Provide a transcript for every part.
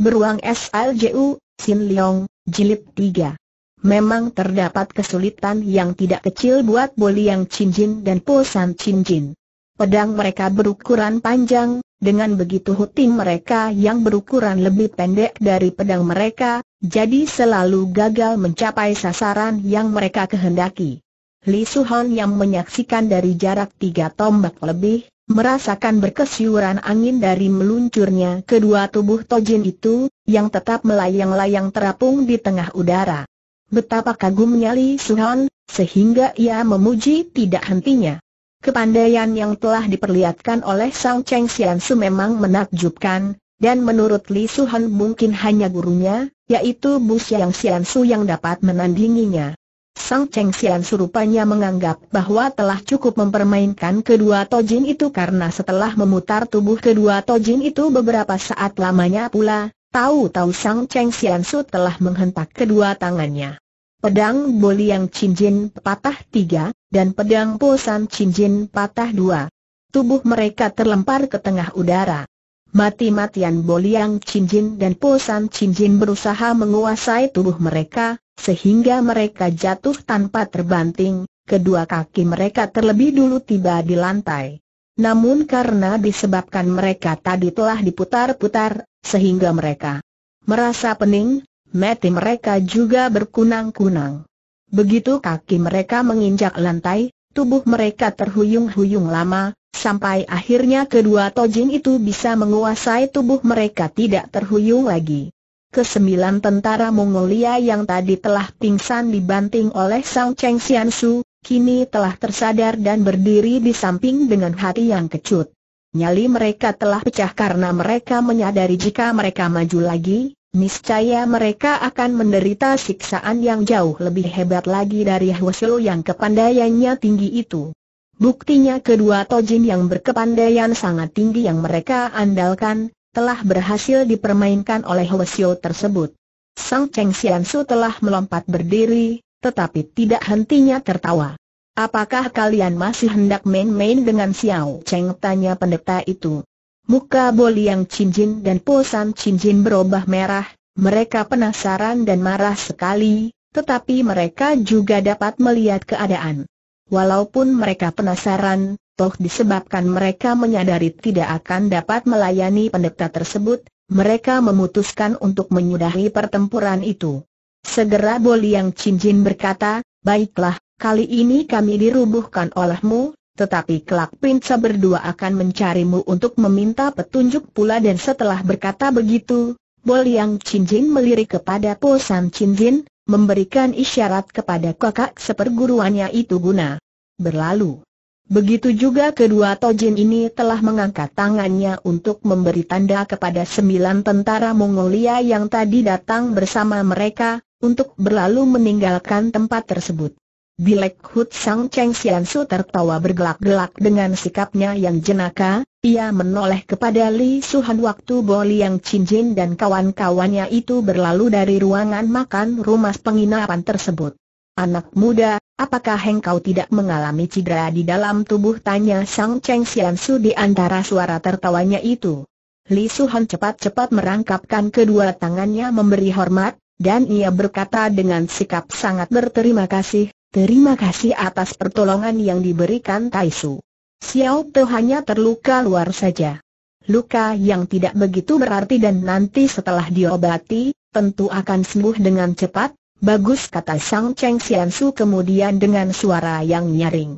Beruang SLJU, Sin Leong, Jilid 3 Memang terdapat kesulitan yang tidak kecil buat Boli yang Cinjin dan pulsan Cinjin. Pedang mereka berukuran panjang, dengan begitu hutin mereka yang berukuran lebih pendek dari pedang mereka, jadi selalu gagal mencapai sasaran yang mereka kehendaki. Li Suhan yang menyaksikan dari jarak tiga tombak lebih, merasakan berkesiuran angin dari meluncurnya kedua tubuh Tojin itu, yang tetap melayang-layang terapung di tengah udara. Betapa kagumnya Li Suhan, sehingga ia memuji tidak hentinya. Kepandaian yang telah diperlihatkan oleh Sang Cheng Su memang menakjubkan, dan menurut Li Suhan mungkin hanya gurunya, yaitu Bu Xiang Su yang dapat menandinginya. Sang Cheng Xian surupanya menganggap bahwa telah cukup mempermainkan kedua tojin itu karena setelah memutar tubuh kedua tojin itu beberapa saat lamanya pula, tahu-tahu Sang Cheng Xian Su telah menghentak kedua tangannya. Pedang Boliang Jin patah tiga, dan pedang Po Chin Jin patah dua. Tubuh mereka terlempar ke tengah udara. Mati-matian Boliang Jin dan Po Chin Jin berusaha menguasai tubuh mereka, sehingga mereka jatuh tanpa terbanting, kedua kaki mereka terlebih dulu tiba di lantai. Namun karena disebabkan mereka tadi telah diputar-putar, sehingga mereka merasa pening, mati mereka juga berkunang-kunang. Begitu kaki mereka menginjak lantai, tubuh mereka terhuyung-huyung lama, sampai akhirnya kedua tojin itu bisa menguasai tubuh mereka tidak terhuyung lagi. Kesembilan tentara Mongolia yang tadi telah pingsan dibanting oleh Sang Cheng Su kini telah tersadar dan berdiri di samping dengan hati yang kecut. Nyali mereka telah pecah karena mereka menyadari jika mereka maju lagi, niscaya mereka akan menderita siksaan yang jauh lebih hebat lagi dari Huasio yang kepandaiannya tinggi itu. Buktinya kedua tojin yang berkepandaian sangat tinggi yang mereka andalkan, telah berhasil dipermainkan oleh Hwasyo tersebut. Sang Cheng Xiansu telah melompat berdiri, tetapi tidak hentinya tertawa. Apakah kalian masih hendak main-main dengan Xiao Cheng? Tanya pendeta itu. Muka Boli yang cincin dan posan cincin berubah merah, mereka penasaran dan marah sekali, tetapi mereka juga dapat melihat keadaan. Walaupun mereka penasaran, toh disebabkan mereka menyadari tidak akan dapat melayani pendeta tersebut, mereka memutuskan untuk menyudahi pertempuran itu. Segera Boliang Cincin berkata, baiklah, kali ini kami dirubuhkan olehmu, tetapi kelak Pinca berdua akan mencarimu untuk meminta petunjuk pula dan setelah berkata begitu, Boliang Cincin melirik kepada Po San Cincin, memberikan isyarat kepada kakak seperguruannya itu guna berlalu. Begitu juga kedua Tojin ini telah mengangkat tangannya untuk memberi tanda kepada sembilan tentara Mongolia yang tadi datang bersama mereka, untuk berlalu meninggalkan tempat tersebut. Bilek Hut Sang Cheng Sian tertawa bergelak-gelak dengan sikapnya yang jenaka, ia menoleh kepada Li Suhan waktu Bo Liang Chin Jin dan kawan-kawannya itu berlalu dari ruangan makan rumah penginapan tersebut. Anak muda, apakah engkau tidak mengalami cedera di dalam tubuh? Tanya Sang Cheng Sian Su di antara suara tertawanya itu. Li Suhan cepat-cepat merangkapkan kedua tangannya memberi hormat, dan ia berkata dengan sikap sangat berterima kasih, terima kasih atas pertolongan yang diberikan Tai Su. Xiao Te hanya terluka luar saja. Luka yang tidak begitu berarti dan nanti setelah diobati, tentu akan sembuh dengan cepat, Bagus kata Sang Cheng Su kemudian dengan suara yang nyaring.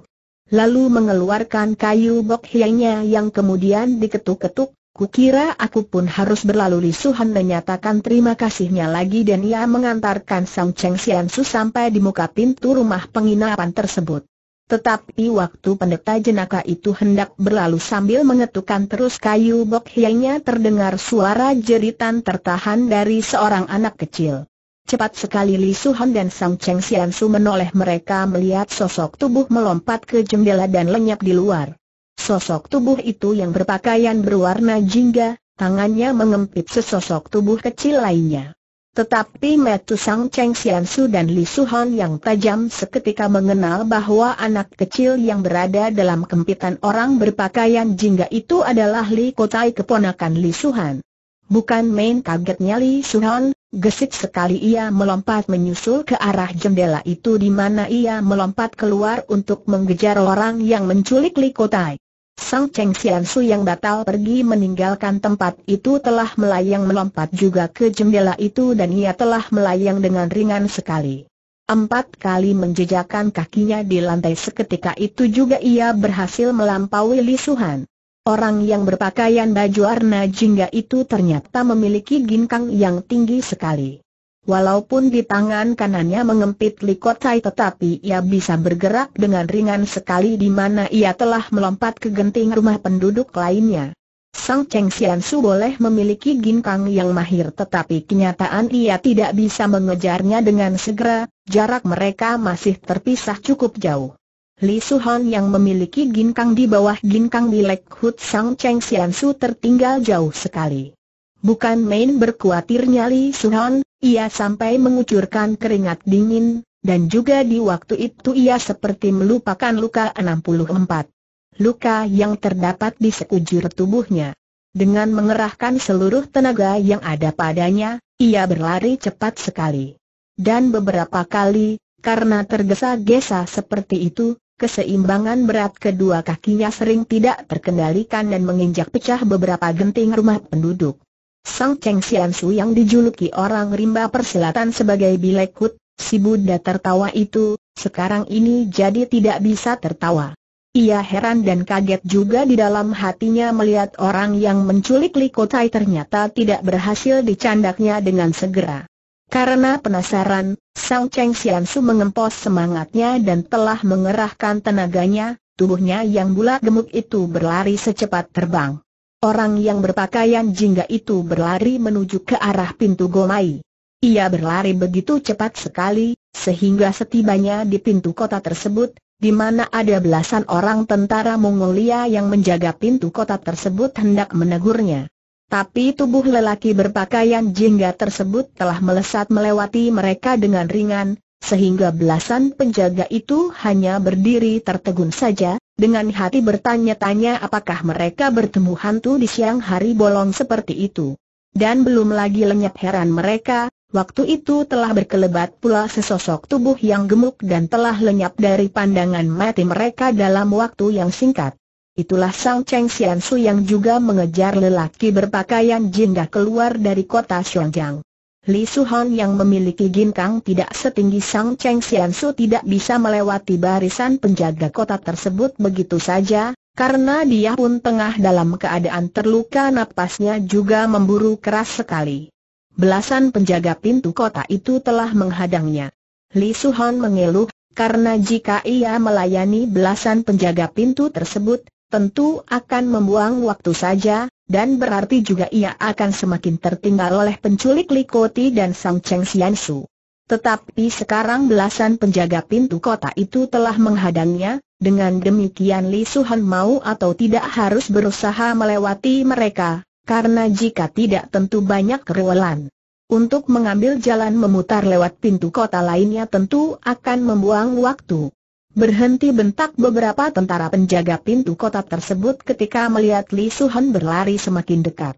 Lalu mengeluarkan kayu bok hiangnya yang kemudian diketuk-ketuk, kukira aku pun harus berlalu lisuhan menyatakan terima kasihnya lagi dan ia mengantarkan Sang Cheng Su sampai di muka pintu rumah penginapan tersebut. Tetapi waktu pendeta jenaka itu hendak berlalu sambil mengetukkan terus kayu bok hiangnya terdengar suara jeritan tertahan dari seorang anak kecil. Cepat sekali Li Suhan dan Sang Cheng Sian Su menoleh mereka melihat sosok tubuh melompat ke jendela dan lenyap di luar. Sosok tubuh itu yang berpakaian berwarna jingga, tangannya mengempit sesosok tubuh kecil lainnya. Tetapi Metu Sang Cheng Sian Su dan Li Suhan yang tajam seketika mengenal bahwa anak kecil yang berada dalam kempitan orang berpakaian jingga itu adalah Li Kotai keponakan Li Suhan. Bukan main kagetnya Li Suhan, Gesit sekali ia melompat menyusul ke arah jendela itu di mana ia melompat keluar untuk mengejar orang yang menculik Li Likotai. Sang Cheng Xiansu yang batal pergi meninggalkan tempat itu telah melayang melompat juga ke jendela itu dan ia telah melayang dengan ringan sekali. Empat kali menjejakan kakinya di lantai seketika itu juga ia berhasil melampaui Li lisuhan. Orang yang berpakaian baju warna jingga itu ternyata memiliki ginkang yang tinggi sekali. Walaupun di tangan kanannya mengempit likotai tetapi ia bisa bergerak dengan ringan sekali di mana ia telah melompat ke genting rumah penduduk lainnya. Sang Cheng Xian Su boleh memiliki ginkang yang mahir tetapi kenyataan ia tidak bisa mengejarnya dengan segera, jarak mereka masih terpisah cukup jauh. Li Suhan yang memiliki ginkang di bawah ginkang milik Hut Sang Cheng Sian Su tertinggal jauh sekali. Bukan main berkuatirnya Li Suhan, ia sampai mengucurkan keringat dingin, dan juga di waktu itu ia seperti melupakan luka 64. Luka yang terdapat di sekujur tubuhnya. Dengan mengerahkan seluruh tenaga yang ada padanya, ia berlari cepat sekali. Dan beberapa kali, karena tergesa-gesa seperti itu, Keseimbangan berat kedua kakinya sering tidak terkendalikan dan menginjak pecah beberapa genting rumah penduduk. Sang Cheng Sian yang dijuluki orang rimba persilatan sebagai Bilekut, si Buddha tertawa itu, sekarang ini jadi tidak bisa tertawa. Ia heran dan kaget juga di dalam hatinya melihat orang yang menculik Li Likotai ternyata tidak berhasil dicandaknya dengan segera. Karena penasaran, Sang Cheng Xian Su mengempos semangatnya dan telah mengerahkan tenaganya, tubuhnya yang bulat gemuk itu berlari secepat terbang. Orang yang berpakaian jingga itu berlari menuju ke arah pintu Gomai. Ia berlari begitu cepat sekali, sehingga setibanya di pintu kota tersebut, di mana ada belasan orang tentara Mongolia yang menjaga pintu kota tersebut hendak menegurnya. Tapi tubuh lelaki berpakaian jingga tersebut telah melesat melewati mereka dengan ringan, sehingga belasan penjaga itu hanya berdiri tertegun saja, dengan hati bertanya-tanya apakah mereka bertemu hantu di siang hari bolong seperti itu. Dan belum lagi lenyap heran mereka, waktu itu telah berkelebat pula sesosok tubuh yang gemuk dan telah lenyap dari pandangan mati mereka dalam waktu yang singkat. Itulah Sang Cheng Sian Su yang juga mengejar lelaki berpakaian jinda keluar dari kota Xiongjang. Li Su Hon yang memiliki ginkang tidak setinggi Sang Cheng Sian Su tidak bisa melewati barisan penjaga kota tersebut begitu saja, karena dia pun tengah dalam keadaan terluka napasnya juga memburu keras sekali. Belasan penjaga pintu kota itu telah menghadangnya. Li Su Hon mengeluh, karena jika ia melayani belasan penjaga pintu tersebut, tentu akan membuang waktu saja, dan berarti juga ia akan semakin tertinggal oleh penculik Likoti dan Sang Cheng Xiansu. Tetapi sekarang belasan penjaga pintu kota itu telah menghadangnya, dengan demikian Li Suhan mau atau tidak harus berusaha melewati mereka, karena jika tidak tentu banyak keruwelan. Untuk mengambil jalan memutar lewat pintu kota lainnya tentu akan membuang waktu. Berhenti bentak beberapa tentara penjaga pintu kota tersebut ketika melihat Li Suhan berlari semakin dekat.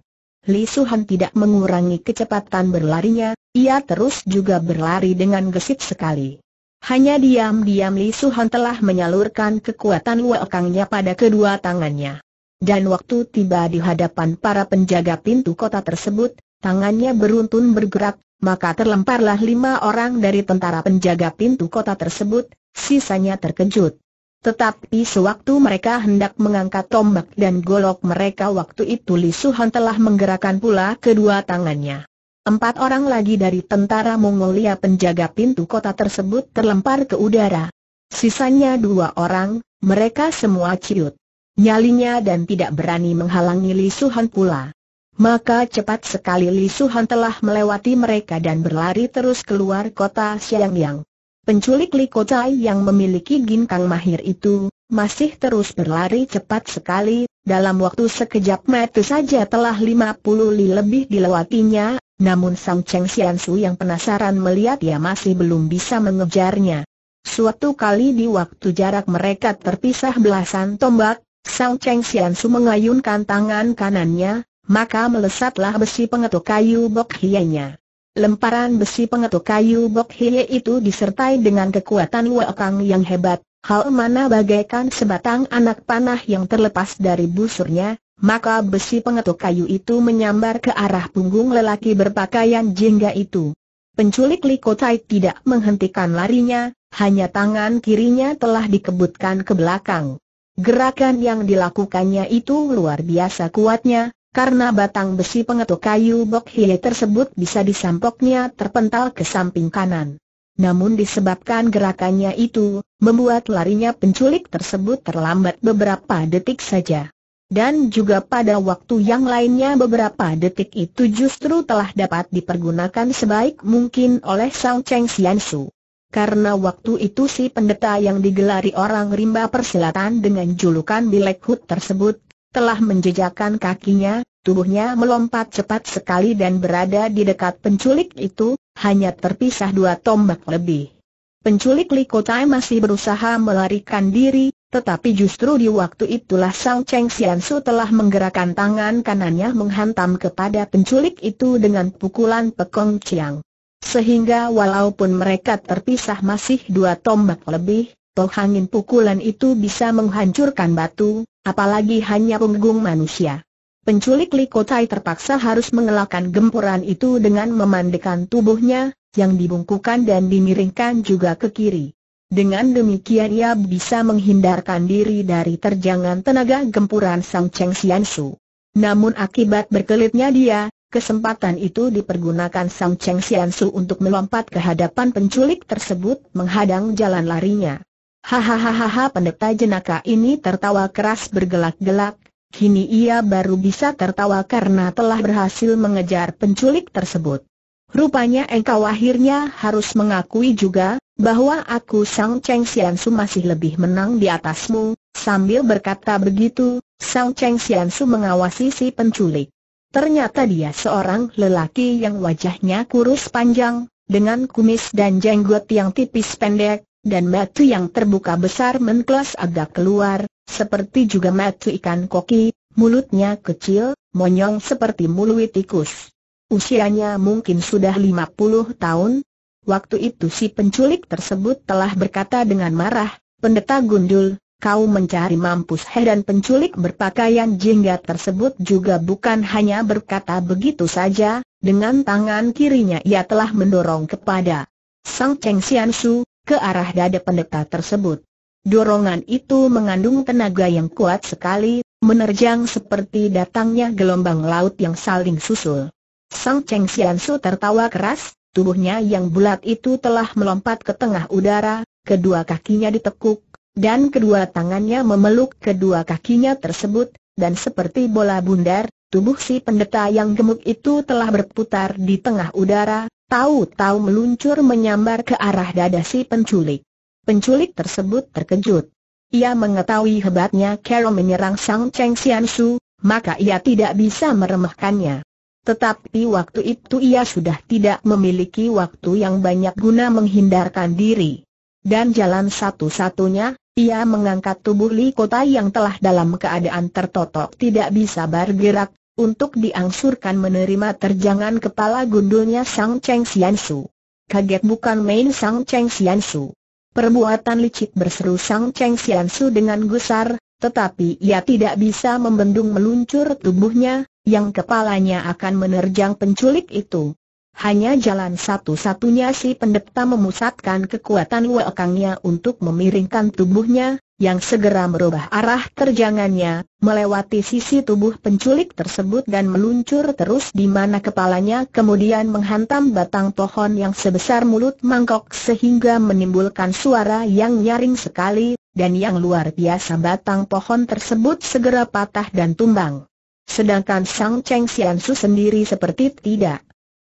Li Suhan tidak mengurangi kecepatan berlarinya, ia terus juga berlari dengan gesit sekali. Hanya diam-diam Li Suhan telah menyalurkan kekuatan wakangnya pada kedua tangannya. Dan waktu tiba di hadapan para penjaga pintu kota tersebut, tangannya beruntun bergerak, maka terlemparlah lima orang dari tentara penjaga pintu kota tersebut, sisanya terkejut. Tetapi sewaktu mereka hendak mengangkat tombak dan golok mereka waktu itu Li Suhan telah menggerakkan pula kedua tangannya. Empat orang lagi dari tentara Mongolia penjaga pintu kota tersebut terlempar ke udara. Sisanya dua orang, mereka semua ciut. Nyalinya dan tidak berani menghalangi Li Suhan pula. Maka cepat sekali Lisuhan telah melewati mereka dan berlari terus keluar kota Xiangyang. Penculik Li Kocai yang memiliki ginkang mahir itu, masih terus berlari cepat sekali, dalam waktu sekejap mata saja telah 50 li lebih dilewatinya, namun Sang Cheng Xiansu yang penasaran melihat ia masih belum bisa mengejarnya. Suatu kali di waktu jarak mereka terpisah belasan tombak, Sang Cheng Xiansu mengayunkan tangan kanannya, maka melesatlah besi pengetuk kayu bok hienya. Lemparan besi pengetuk kayu bok hie itu disertai dengan kekuatan wakang yang hebat, hal mana bagaikan sebatang anak panah yang terlepas dari busurnya, maka besi pengetuk kayu itu menyambar ke arah punggung lelaki berpakaian jingga itu. Penculik Likotai tidak menghentikan larinya, hanya tangan kirinya telah dikebutkan ke belakang. Gerakan yang dilakukannya itu luar biasa kuatnya, karena batang besi pengetuk kayu Bok Hie tersebut bisa disampoknya terpental ke samping kanan. Namun disebabkan gerakannya itu, membuat larinya penculik tersebut terlambat beberapa detik saja. Dan juga pada waktu yang lainnya beberapa detik itu justru telah dapat dipergunakan sebaik mungkin oleh Song Cheng Xiansu. Karena waktu itu si pendeta yang digelari orang rimba persilatan dengan julukan Bilek Hut tersebut telah menjejakkan kakinya, tubuhnya melompat cepat sekali dan berada di dekat penculik itu, hanya terpisah dua tombak lebih. Penculik Li Likotai masih berusaha melarikan diri, tetapi justru di waktu itulah Sang Cheng Sian Su telah menggerakkan tangan kanannya menghantam kepada penculik itu dengan pukulan pekong ciang. Sehingga walaupun mereka terpisah masih dua tombak lebih, toh angin pukulan itu bisa menghancurkan batu, apalagi hanya punggung manusia. Penculik Likotai terpaksa harus mengelakkan gempuran itu dengan memandekan tubuhnya, yang dibungkukan dan dimiringkan juga ke kiri. Dengan demikian ia bisa menghindarkan diri dari terjangan tenaga gempuran Sang Cheng Xian Su. Namun akibat berkelitnya dia, kesempatan itu dipergunakan Sang Cheng Xian Su untuk melompat ke hadapan penculik tersebut menghadang jalan larinya. Hahaha pendeta jenaka ini tertawa keras bergelak-gelak, kini ia baru bisa tertawa karena telah berhasil mengejar penculik tersebut. Rupanya engkau akhirnya harus mengakui juga, bahwa aku Sang Cheng Sian masih lebih menang di atasmu, sambil berkata begitu, Sang Cheng Sian mengawasi si penculik. Ternyata dia seorang lelaki yang wajahnya kurus panjang, dengan kumis dan jenggot yang tipis pendek, dan matu yang terbuka besar menklas agak keluar, seperti juga matu ikan koki, mulutnya kecil, monyong seperti mulut tikus. Usianya mungkin sudah 50 tahun. Waktu itu si penculik tersebut telah berkata dengan marah, Pendeta Gundul, kau mencari mampus he dan penculik berpakaian jingga tersebut juga bukan hanya berkata begitu saja, dengan tangan kirinya ia telah mendorong kepada Sang Cheng Xian Su, ke arah dada pendeta tersebut. Dorongan itu mengandung tenaga yang kuat sekali, menerjang seperti datangnya gelombang laut yang saling susul. Sang Cheng Xiansu tertawa keras, tubuhnya yang bulat itu telah melompat ke tengah udara, kedua kakinya ditekuk, dan kedua tangannya memeluk kedua kakinya tersebut, dan seperti bola bundar, tubuh si pendeta yang gemuk itu telah berputar di tengah udara, Tahu-tahu meluncur menyambar ke arah dada si penculik. Penculik tersebut terkejut. Ia mengetahui hebatnya Carol menyerang Sang Cheng Xian Su, maka ia tidak bisa meremehkannya. Tetapi waktu itu ia sudah tidak memiliki waktu yang banyak guna menghindarkan diri. Dan jalan satu-satunya, ia mengangkat tubuh Li Kota yang telah dalam keadaan tertotok tidak bisa bergerak, untuk diangsurkan menerima terjangan kepala gundulnya Sang Cheng Xian Su. Kaget bukan main Sang Cheng Xian Su. Perbuatan licik berseru Sang Cheng Xian Su dengan gusar, tetapi ia tidak bisa membendung meluncur tubuhnya, yang kepalanya akan menerjang penculik itu. Hanya jalan satu-satunya si pendeta memusatkan kekuatan wakangnya untuk memiringkan tubuhnya, yang segera merubah arah terjangannya, melewati sisi tubuh penculik tersebut dan meluncur terus di mana kepalanya kemudian menghantam batang pohon yang sebesar mulut mangkok sehingga menimbulkan suara yang nyaring sekali, dan yang luar biasa batang pohon tersebut segera patah dan tumbang. Sedangkan Sang Cheng Xiansu sendiri seperti tidak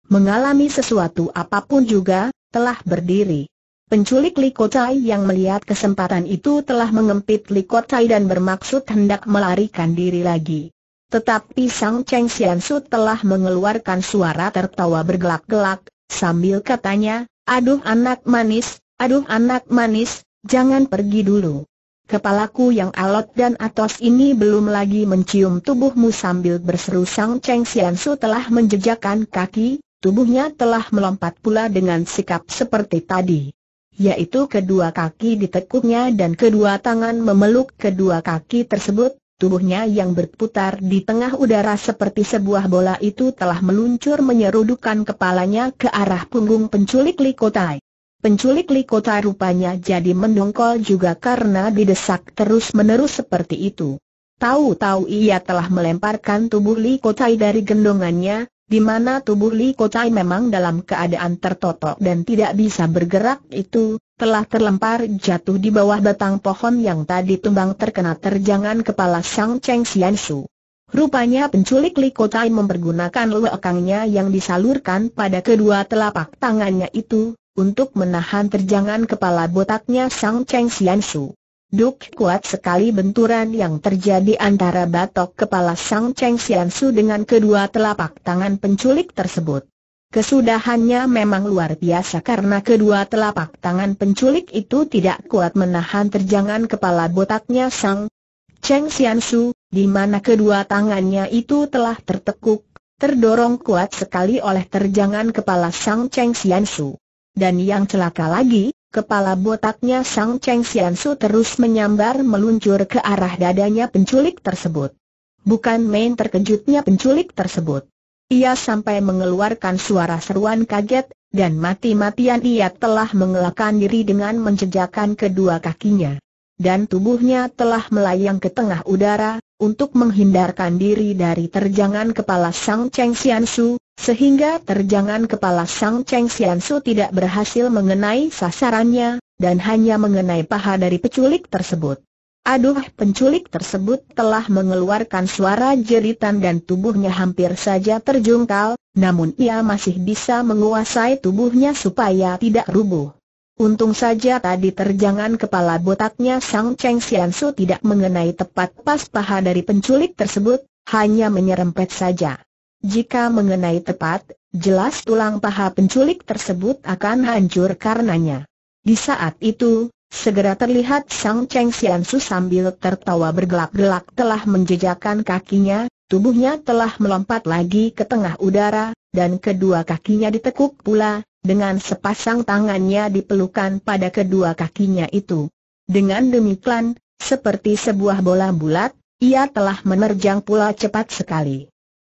mengalami sesuatu apapun juga, telah berdiri. Penculik Likotai yang melihat kesempatan itu telah mengempit Li Likotai dan bermaksud hendak melarikan diri lagi. Tetapi Sang Cheng Sian Su telah mengeluarkan suara tertawa bergelak-gelak, sambil katanya, Aduh anak manis, aduh anak manis, jangan pergi dulu. Kepalaku yang alot dan atos ini belum lagi mencium tubuhmu sambil berseru Sang Cheng Sian Su telah menjejakkan kaki, Tubuhnya telah melompat pula dengan sikap seperti tadi. Yaitu kedua kaki ditekuknya dan kedua tangan memeluk kedua kaki tersebut, tubuhnya yang berputar di tengah udara seperti sebuah bola itu telah meluncur menyerudukan kepalanya ke arah punggung penculik Likotai. Penculik Likotai rupanya jadi mendongkol juga karena didesak terus-menerus seperti itu. Tahu-tahu ia telah melemparkan tubuh Likotai dari gendongannya, di mana tubuh Li Kotai memang dalam keadaan tertotok dan tidak bisa bergerak itu, telah terlempar jatuh di bawah batang pohon yang tadi tumbang terkena terjangan kepala Sang Cheng Xian Su. Rupanya penculik Li Kotai mempergunakan lekangnya yang disalurkan pada kedua telapak tangannya itu, untuk menahan terjangan kepala botaknya Sang Cheng Xian Su. Duk kuat sekali benturan yang terjadi antara batok kepala Sang Cheng Sian Su dengan kedua telapak tangan penculik tersebut. Kesudahannya memang luar biasa karena kedua telapak tangan penculik itu tidak kuat menahan terjangan kepala botaknya Sang Cheng Sian Su, di mana kedua tangannya itu telah tertekuk, terdorong kuat sekali oleh terjangan kepala Sang Cheng Sian Su. Dan yang celaka lagi, Kepala botaknya Sang Cheng Xiansu terus menyambar meluncur ke arah dadanya penculik tersebut. Bukan main terkejutnya penculik tersebut. Ia sampai mengeluarkan suara seruan kaget, dan mati-matian ia telah mengelakkan diri dengan menjejakkan kedua kakinya. Dan tubuhnya telah melayang ke tengah udara, untuk menghindarkan diri dari terjangan kepala Sang Cheng Xiansu, sehingga terjangan kepala Sang Cheng Sian Su tidak berhasil mengenai sasarannya, dan hanya mengenai paha dari penculik tersebut. Aduh penculik tersebut telah mengeluarkan suara jeritan dan tubuhnya hampir saja terjungkal, namun ia masih bisa menguasai tubuhnya supaya tidak rubuh. Untung saja tadi terjangan kepala botaknya Sang Cheng Sian Su tidak mengenai tepat pas paha dari penculik tersebut, hanya menyerempet saja. Jika mengenai tepat, jelas tulang paha penculik tersebut akan hancur karenanya. Di saat itu, segera terlihat Sang Cheng Sian sambil tertawa bergelak-gelak telah menjejakkan kakinya, tubuhnya telah melompat lagi ke tengah udara, dan kedua kakinya ditekuk pula, dengan sepasang tangannya dipelukan pada kedua kakinya itu. Dengan demikian, seperti sebuah bola bulat, ia telah menerjang pula cepat sekali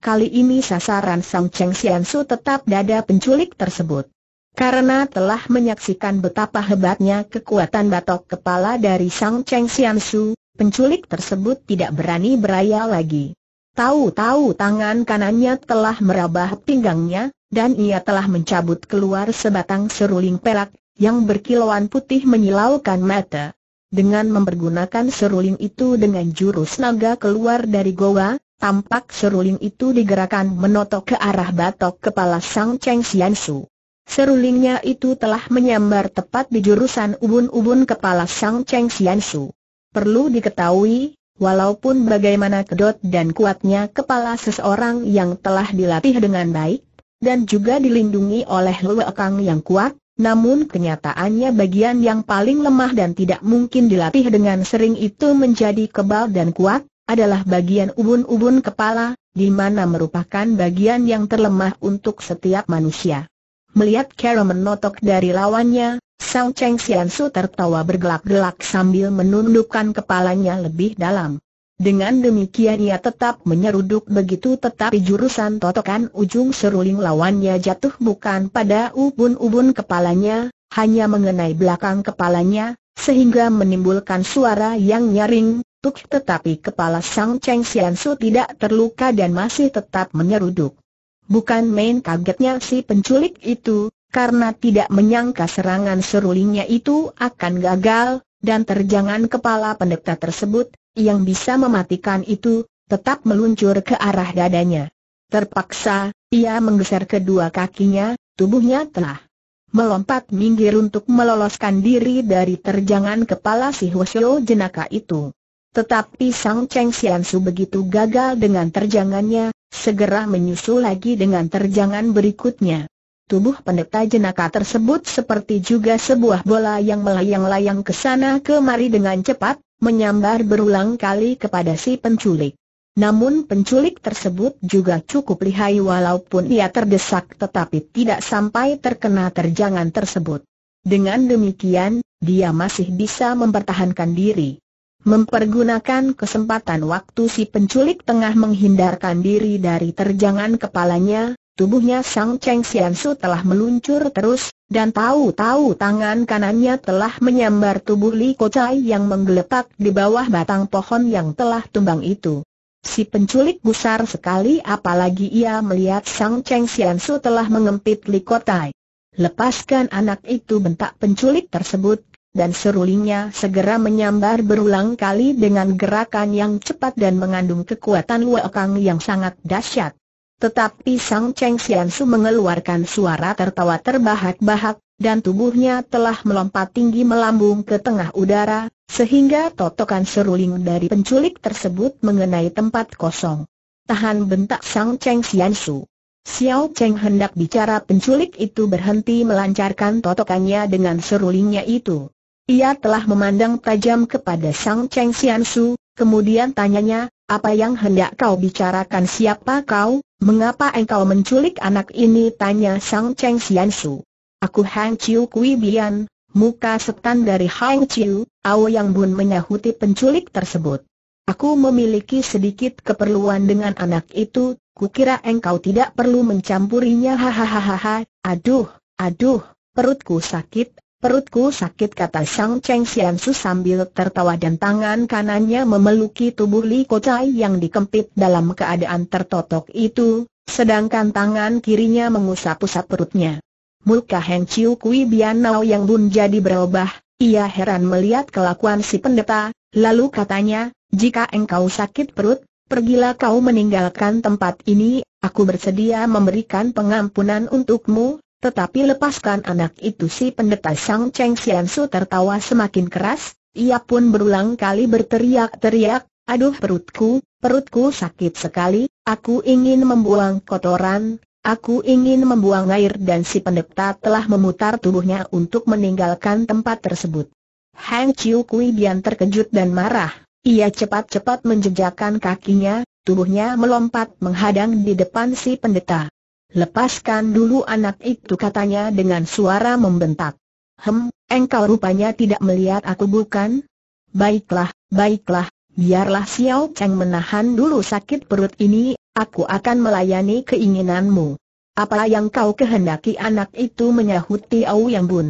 kali ini sasaran Sang Cheng Xiansu tetap dada penculik tersebut. Karena telah menyaksikan betapa hebatnya kekuatan batok kepala dari Sang Cheng Xiansu, penculik tersebut tidak berani beraya lagi. Tahu-tahu tangan kanannya telah merabah pinggangnya, dan ia telah mencabut keluar sebatang seruling perak, yang berkilauan putih menyilaukan mata. Dengan mempergunakan seruling itu dengan jurus naga keluar dari goa, Tampak seruling itu digerakkan menotok ke arah batok kepala Sang Cheng Xian Su. Serulingnya itu telah menyambar tepat di jurusan ubun-ubun kepala Sang Cheng Xian Su. Perlu diketahui, walaupun bagaimana kedot dan kuatnya kepala seseorang yang telah dilatih dengan baik, dan juga dilindungi oleh luekang yang kuat, namun kenyataannya bagian yang paling lemah dan tidak mungkin dilatih dengan sering itu menjadi kebal dan kuat, adalah bagian ubun-ubun kepala, di mana merupakan bagian yang terlemah untuk setiap manusia. Melihat Kero menotok dari lawannya, Sang Cheng Sian Su tertawa bergelak-gelak sambil menundukkan kepalanya lebih dalam. Dengan demikian ia tetap menyeruduk begitu tetapi jurusan totokan ujung seruling lawannya jatuh bukan pada ubun-ubun kepalanya, hanya mengenai belakang kepalanya, sehingga menimbulkan suara yang nyaring, tuk tetapi kepala Sang Cheng Sian tidak terluka dan masih tetap menyeruduk. Bukan main kagetnya si penculik itu, karena tidak menyangka serangan serulingnya itu akan gagal, dan terjangan kepala pendeta tersebut, yang bisa mematikan itu, tetap meluncur ke arah dadanya. Terpaksa, ia menggeser kedua kakinya, tubuhnya telah melompat minggir untuk meloloskan diri dari terjangan kepala si Hwasyo jenaka itu. Tetapi Sang Cheng Sian begitu gagal dengan terjangannya, segera menyusul lagi dengan terjangan berikutnya. Tubuh pendeta jenaka tersebut seperti juga sebuah bola yang melayang-layang ke sana kemari dengan cepat, menyambar berulang kali kepada si penculik. Namun penculik tersebut juga cukup lihai walaupun ia terdesak tetapi tidak sampai terkena terjangan tersebut. Dengan demikian, dia masih bisa mempertahankan diri. Mempergunakan kesempatan waktu si penculik tengah menghindarkan diri dari terjangan kepalanya, tubuhnya Sang Cheng Sian telah meluncur terus, dan tahu-tahu tangan kanannya telah menyambar tubuh Li Kocai yang menggeletak di bawah batang pohon yang telah tumbang itu. Si penculik gusar sekali apalagi ia melihat Sang Cheng Sian Su telah mengempit Li Kotai. Lepaskan anak itu bentak penculik tersebut, dan serulingnya segera menyambar berulang kali dengan gerakan yang cepat dan mengandung kekuatan luakang yang sangat dahsyat. Tetapi Sang Cheng Sian Su mengeluarkan suara tertawa terbahak-bahak, dan tubuhnya telah melompat tinggi melambung ke tengah udara, sehingga totokan seruling dari penculik tersebut mengenai tempat kosong. Tahan bentak Sang Cheng Xian Su. Xiao Cheng hendak bicara penculik itu berhenti melancarkan totokannya dengan serulingnya itu. Ia telah memandang tajam kepada Sang Cheng Xian Su, kemudian tanyanya, apa yang hendak kau bicarakan siapa kau, mengapa engkau menculik anak ini tanya Sang Cheng Xian Su aku Hang Chiu Kui Bian, muka setan dari Hang Chiu, Ao Yang Bun menyahuti penculik tersebut. Aku memiliki sedikit keperluan dengan anak itu, ku kira engkau tidak perlu mencampurinya hahaha, aduh, aduh, perutku sakit, perutku sakit kata Sang Cheng Xian Su sambil tertawa dan tangan kanannya memeluki tubuh Li Chai yang dikempit dalam keadaan tertotok itu, sedangkan tangan kirinya mengusap-usap perutnya. Muka Heng Chiu Kui nao yang bun jadi berubah, ia heran melihat kelakuan si pendeta, lalu katanya, jika engkau sakit perut, pergilah kau meninggalkan tempat ini, aku bersedia memberikan pengampunan untukmu, tetapi lepaskan anak itu si pendeta Sang Cheng Sian Su tertawa semakin keras, ia pun berulang kali berteriak-teriak, aduh perutku, perutku sakit sekali, aku ingin membuang kotoran, Aku ingin membuang air dan si pendeta telah memutar tubuhnya untuk meninggalkan tempat tersebut. Hang Chiu Kui Bian terkejut dan marah. Ia cepat-cepat menjejakkan kakinya, tubuhnya melompat menghadang di depan si pendeta. Lepaskan dulu anak itu katanya dengan suara membentak. Hem, engkau rupanya tidak melihat aku bukan? Baiklah, baiklah, biarlah Xiao Cheng menahan dulu sakit perut ini, Aku akan melayani keinginanmu. Apa yang kau kehendaki anak itu menyahut Au Yang Bun.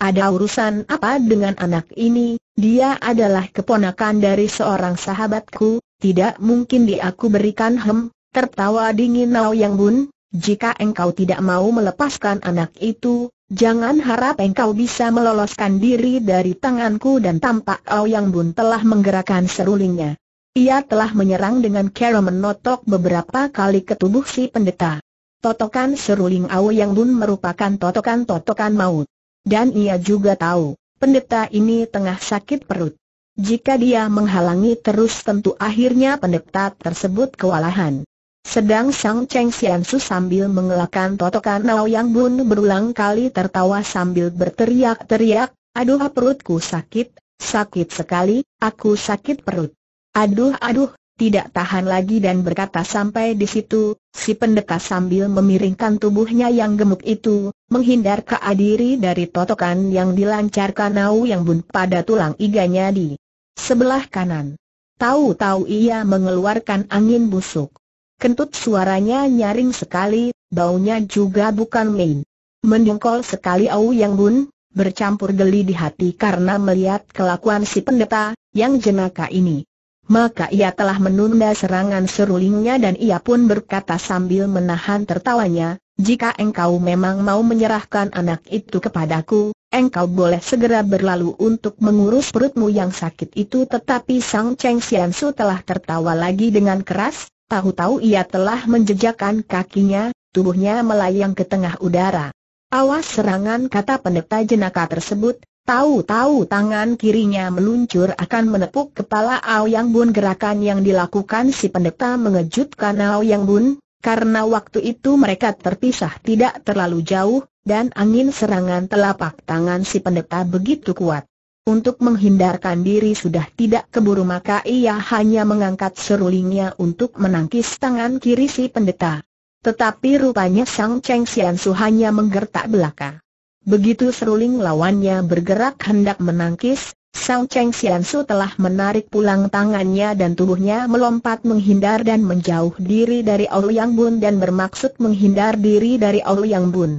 Ada urusan apa dengan anak ini, dia adalah keponakan dari seorang sahabatku, tidak mungkin diaku aku berikan hem, tertawa dingin Au Yang Bun, jika engkau tidak mau melepaskan anak itu, jangan harap engkau bisa meloloskan diri dari tanganku dan tampak Au Yang Bun telah menggerakkan serulingnya. Ia telah menyerang dengan cara menotok beberapa kali ke tubuh si pendeta. Totokan seruling Awe yang Bun merupakan totokan-totokan maut. Dan ia juga tahu, pendeta ini tengah sakit perut. Jika dia menghalangi terus tentu akhirnya pendeta tersebut kewalahan. Sedang Sang Cheng Sian Su sambil mengelakkan totokan Ao Yang Bun berulang kali tertawa sambil berteriak-teriak, Aduh perutku sakit, sakit sekali, aku sakit perut. Aduh aduh, tidak tahan lagi dan berkata sampai di situ, si pendeta sambil memiringkan tubuhnya yang gemuk itu, menghindar ke adiri dari totokan yang dilancarkan nau yang bun pada tulang iganya di sebelah kanan. Tahu-tahu ia mengeluarkan angin busuk. Kentut suaranya nyaring sekali, baunya juga bukan main. Mendengkol sekali Au Yang Bun, bercampur geli di hati karena melihat kelakuan si pendeta, yang jenaka ini maka ia telah menunda serangan serulingnya dan ia pun berkata sambil menahan tertawanya, jika engkau memang mau menyerahkan anak itu kepadaku, engkau boleh segera berlalu untuk mengurus perutmu yang sakit itu tetapi Sang Cheng Sian Su telah tertawa lagi dengan keras, tahu-tahu ia telah menjejakkan kakinya, tubuhnya melayang ke tengah udara. Awas serangan kata pendeta jenaka tersebut, Tahu-tahu tangan kirinya meluncur akan menepuk kepala Yang Bun gerakan yang dilakukan si pendeta mengejutkan Yang Bun, karena waktu itu mereka terpisah tidak terlalu jauh, dan angin serangan telapak tangan si pendeta begitu kuat. Untuk menghindarkan diri sudah tidak keburu maka ia hanya mengangkat serulingnya untuk menangkis tangan kiri si pendeta. Tetapi rupanya Sang Cheng Su hanya menggertak belaka. Begitu seruling lawannya bergerak hendak menangkis, Sang Cheng Xian Su telah menarik pulang tangannya dan tubuhnya melompat menghindar dan menjauh diri dari Yang Bun dan bermaksud menghindar diri dari Yang Bun.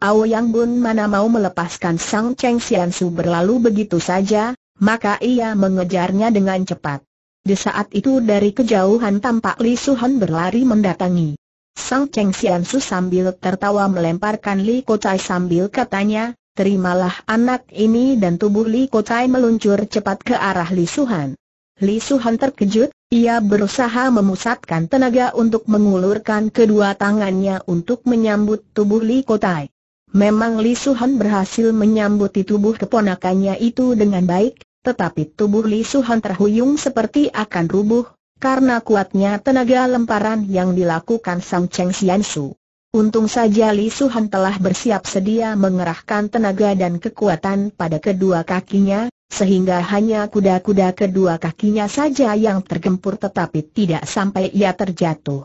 Yang Bun mana mau melepaskan Sang Cheng Xian Su berlalu begitu saja, maka ia mengejarnya dengan cepat. Di saat itu dari kejauhan tampak Li Suhan berlari mendatangi. Sang Cheng Sian sambil tertawa melemparkan Li Kocai sambil katanya, terimalah anak ini dan tubuh Li Kocai meluncur cepat ke arah Li Suhan. Li Suhan terkejut, ia berusaha memusatkan tenaga untuk mengulurkan kedua tangannya untuk menyambut tubuh Li Kocai. Memang Li Suhan berhasil menyambuti tubuh keponakannya itu dengan baik, tetapi tubuh Li Suhan terhuyung seperti akan rubuh, karena kuatnya tenaga lemparan yang dilakukan Sang Cheng Xiansu. Untung saja Li Suhan telah bersiap sedia mengerahkan tenaga dan kekuatan pada kedua kakinya, sehingga hanya kuda-kuda kedua kakinya saja yang tergempur tetapi tidak sampai ia terjatuh.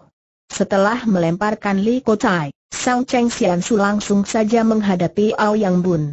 Setelah melemparkan Li Kotai, Sang Cheng Xiansu langsung saja menghadapi Ao Yang Bun.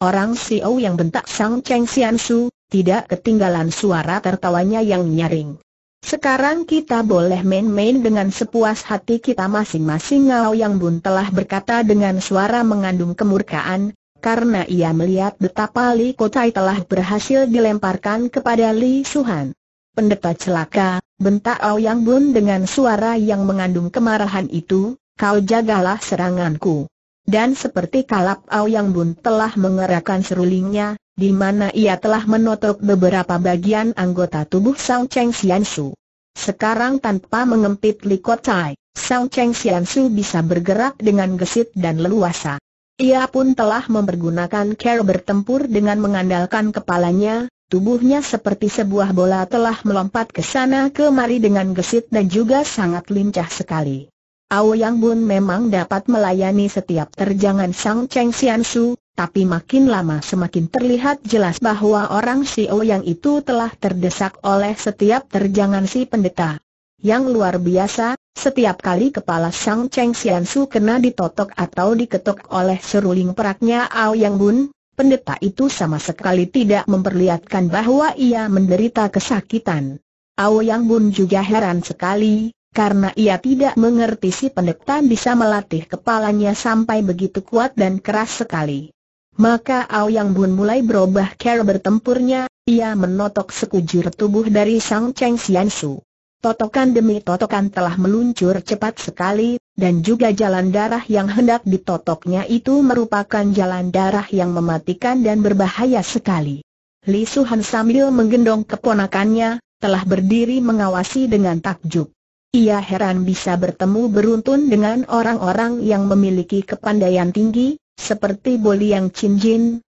Orang si Ao yang bentak Sang Cheng Xiansu, tidak ketinggalan suara tertawanya yang nyaring. Sekarang kita boleh main-main dengan sepuas hati kita masing-masing Ngao Yang Bun telah berkata dengan suara mengandung kemurkaan, karena ia melihat betapa Li Kotai telah berhasil dilemparkan kepada Li Suhan. Pendeta celaka, bentak Ao Yang Bun dengan suara yang mengandung kemarahan itu, kau jagalah seranganku. Dan seperti kalap Ao Yang Bun telah mengerahkan serulingnya, di mana ia telah menotok beberapa bagian anggota tubuh Sang Cheng Xian Su. Sekarang tanpa mengempit Liko Tai, Sang Cheng Xian Su bisa bergerak dengan gesit dan leluasa. Ia pun telah mempergunakan cara bertempur dengan mengandalkan kepalanya, tubuhnya seperti sebuah bola telah melompat ke sana kemari dengan gesit dan juga sangat lincah sekali. Ao Yang Bun memang dapat melayani setiap terjangan Sang Cheng Xian Su, tapi makin lama semakin terlihat jelas bahwa orang Xiao yang itu telah terdesak oleh setiap terjangan si pendeta. Yang luar biasa, setiap kali kepala Sang Cheng Xian Su kena ditotok atau diketok oleh seruling peraknya Ao Yang Bun, pendeta itu sama sekali tidak memperlihatkan bahwa ia menderita kesakitan. Ao Yang Bun juga heran sekali, karena ia tidak mengerti si pendeta bisa melatih kepalanya sampai begitu kuat dan keras sekali. Maka Yang Bun mulai berubah cara bertempurnya, ia menotok sekujur tubuh dari Sang Cheng Xian Su. Totokan demi totokan telah meluncur cepat sekali, dan juga jalan darah yang hendak ditotoknya itu merupakan jalan darah yang mematikan dan berbahaya sekali. Li Suhan sambil menggendong keponakannya, telah berdiri mengawasi dengan takjub. Ia heran bisa bertemu beruntun dengan orang-orang yang memiliki kepandaian tinggi, seperti Jin,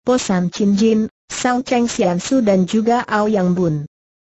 Po San Posan Jin, Sang Cheng Xiansu dan juga Ao Yang Bun.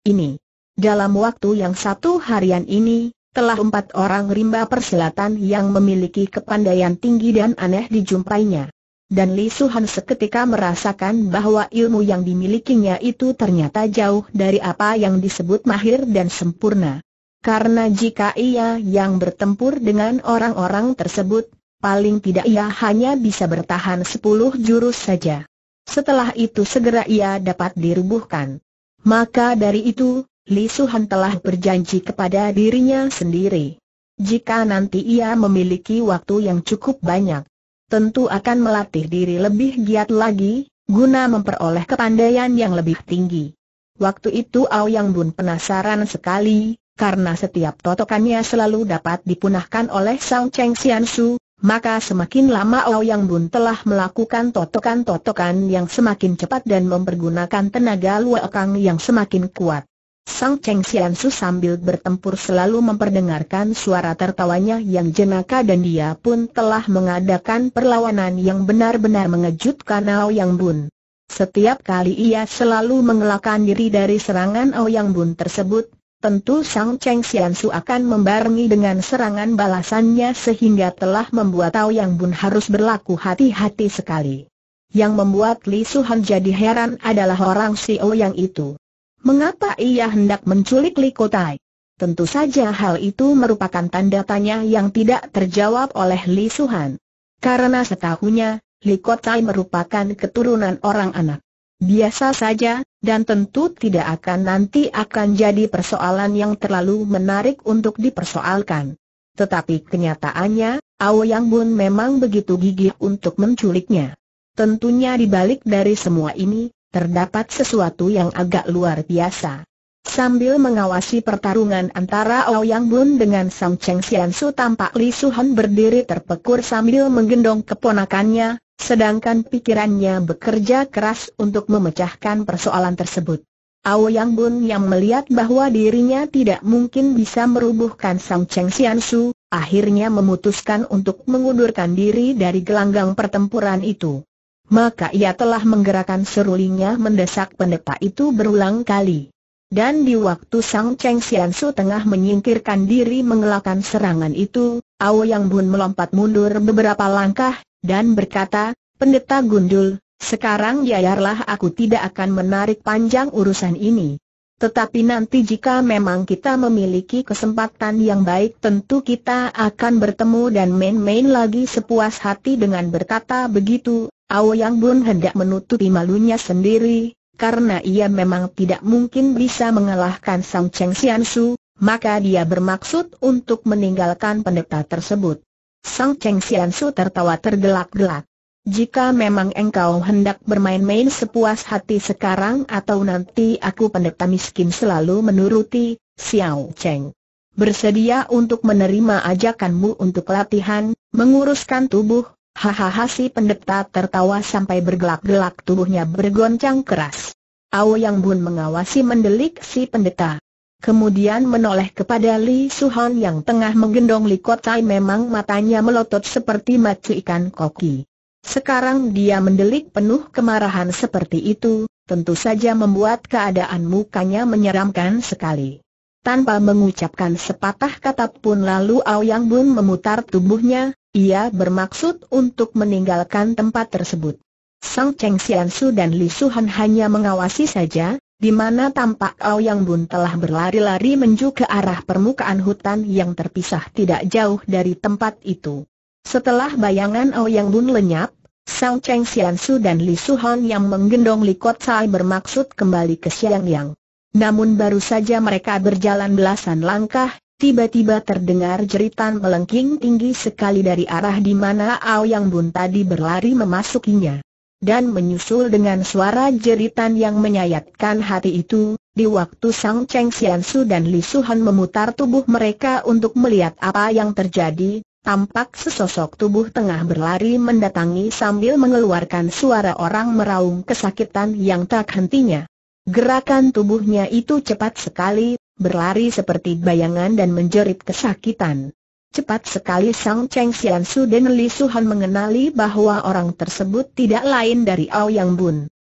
Ini, dalam waktu yang satu harian ini, telah empat orang rimba persilatan yang memiliki kepandaian tinggi dan aneh dijumpainya. Dan Li Suhan seketika merasakan bahwa ilmu yang dimilikinya itu ternyata jauh dari apa yang disebut mahir dan sempurna. Karena jika ia yang bertempur dengan orang-orang tersebut, Paling tidak ia hanya bisa bertahan sepuluh jurus saja. Setelah itu segera ia dapat dirubuhkan. Maka dari itu, Li Suhan telah berjanji kepada dirinya sendiri. Jika nanti ia memiliki waktu yang cukup banyak, tentu akan melatih diri lebih giat lagi, guna memperoleh kepandaian yang lebih tinggi. Waktu itu Yang Bun penasaran sekali, karena setiap totokannya selalu dapat dipunahkan oleh Sang Cheng Xian Su, maka semakin lama Ouyang Bun telah melakukan totokan-totokan yang semakin cepat dan mempergunakan tenaga kang yang semakin kuat. Sang Cheng Xian Su sambil bertempur selalu memperdengarkan suara tertawanya yang jenaka dan dia pun telah mengadakan perlawanan yang benar-benar mengejutkan Ouyang Bun. Setiap kali ia selalu mengelakkan diri dari serangan Ouyang Bun tersebut, tentu Sang Cheng Su akan membarengi dengan serangan balasannya sehingga telah membuat Tao Yang Bun harus berlaku hati-hati sekali. Yang membuat Li Suhan jadi heran adalah orang Si O yang itu. Mengapa ia hendak menculik Li Tai? Tentu saja hal itu merupakan tanda tanya yang tidak terjawab oleh Li Suhan. Karena setahunya, Li Tai merupakan keturunan orang anak biasa saja, dan tentu tidak akan nanti akan jadi persoalan yang terlalu menarik untuk dipersoalkan. Tetapi kenyataannya, Yang Bun memang begitu gigih untuk menculiknya. Tentunya di balik dari semua ini, terdapat sesuatu yang agak luar biasa. Sambil mengawasi pertarungan antara Ao Yang Bun dengan Sang Cheng Xian Su tampak Li Suhan berdiri terpekur sambil menggendong keponakannya, sedangkan pikirannya bekerja keras untuk memecahkan persoalan tersebut. Ao Yang Bun yang melihat bahwa dirinya tidak mungkin bisa merubuhkan Sang Cheng Xian Su, akhirnya memutuskan untuk mengundurkan diri dari gelanggang pertempuran itu. Maka ia telah menggerakkan serulingnya mendesak pendeta itu berulang kali. Dan di waktu Sang Cheng Sian Su tengah menyingkirkan diri mengelakkan serangan itu, Ao Yang Bun melompat mundur beberapa langkah, dan berkata, Pendeta Gundul, sekarang yayarlah aku tidak akan menarik panjang urusan ini. Tetapi nanti jika memang kita memiliki kesempatan yang baik tentu kita akan bertemu dan main-main lagi sepuas hati dengan berkata begitu, Ao Yang Bun hendak menutupi malunya sendiri, karena ia memang tidak mungkin bisa mengalahkan Sang Cheng Xian Su, maka dia bermaksud untuk meninggalkan pendeta tersebut. Sang Cheng Xian Su tertawa tergelak-gelak. Jika memang engkau hendak bermain-main sepuas hati sekarang atau nanti aku pendeta miskin selalu menuruti, Xiao Cheng. Bersedia untuk menerima ajakanmu untuk latihan, menguruskan tubuh, Hahaha si pendeta tertawa sampai bergelak-gelak tubuhnya bergoncang keras. Ao Yang Bun mengawasi mendelik si pendeta. Kemudian menoleh kepada Li Suhan yang tengah menggendong Li Kotai memang matanya melotot seperti macu ikan koki. Sekarang dia mendelik penuh kemarahan seperti itu, tentu saja membuat keadaan mukanya menyeramkan sekali. Tanpa mengucapkan sepatah kata pun lalu Ao Yang Bun memutar tubuhnya, ia bermaksud untuk meninggalkan tempat tersebut. Sang Cheng Xiansu dan Li Suhan hanya mengawasi saja, di mana tampak Yang Bun telah berlari-lari menuju ke arah permukaan hutan yang terpisah tidak jauh dari tempat itu. Setelah bayangan Yang Bun lenyap, Sang Cheng Xiansu dan Li Suhan yang menggendong Li Kot Sai bermaksud kembali ke Siang Yang. Namun baru saja mereka berjalan belasan langkah, Tiba-tiba terdengar jeritan melengking tinggi sekali dari arah di mana Yang Bun tadi berlari memasukinya. Dan menyusul dengan suara jeritan yang menyayatkan hati itu, di waktu Sang Cheng Xian Su dan Li Suhan memutar tubuh mereka untuk melihat apa yang terjadi, tampak sesosok tubuh tengah berlari mendatangi sambil mengeluarkan suara orang meraung kesakitan yang tak hentinya. Gerakan tubuhnya itu cepat sekali, berlari seperti bayangan dan menjerit kesakitan. Cepat sekali Sang Cheng Xian Su dan Li Suhan mengenali bahwa orang tersebut tidak lain dari Yang Bun.